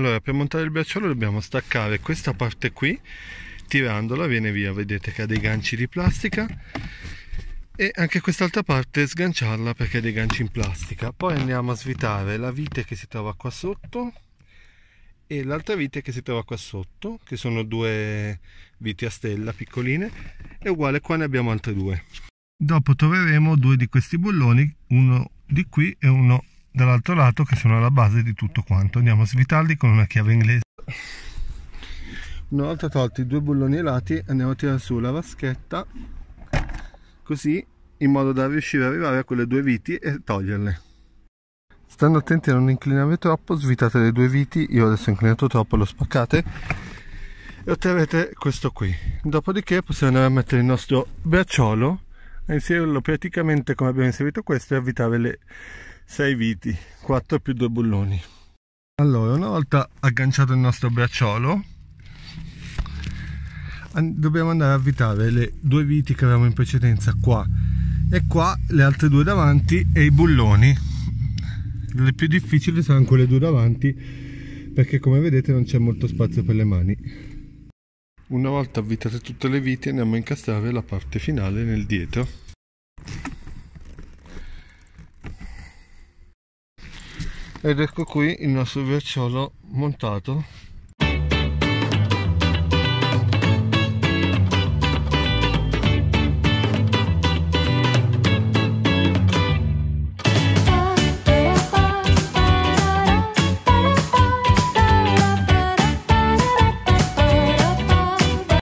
allora per montare il bracciolo dobbiamo staccare questa parte qui tirandola viene via vedete che ha dei ganci di plastica e anche quest'altra parte sganciarla perché ha dei ganci in plastica poi andiamo a svitare la vite che si trova qua sotto e l'altra vite che si trova qua sotto che sono due viti a stella piccoline è uguale qua ne abbiamo altre due dopo troveremo due di questi bulloni uno di qui e uno dall'altro lato che sono alla base di tutto quanto. Andiamo a svitarli con una chiave inglese. Una volta tolti i due bulloni ai lati, andiamo a tirare su la vaschetta così in modo da riuscire ad arrivare a quelle due viti e toglierle. Stando attenti a non inclinarvi troppo, svitate le due viti, io adesso ho inclinato troppo, lo spaccate e otterrete questo qui. Dopodiché possiamo andare a mettere il nostro bracciolo il praticamente come abbiamo inserito questo è avvitare le 6 viti 4 più 2 bulloni allora una volta agganciato il nostro bracciolo dobbiamo andare a avvitare le due viti che avevamo in precedenza qua e qua le altre due davanti e i bulloni le più difficili saranno quelle due davanti perché come vedete non c'è molto spazio per le mani una volta avvitate tutte le viti andiamo a incastrare la parte finale nel dietro. Ed ecco qui il nostro verciolo montato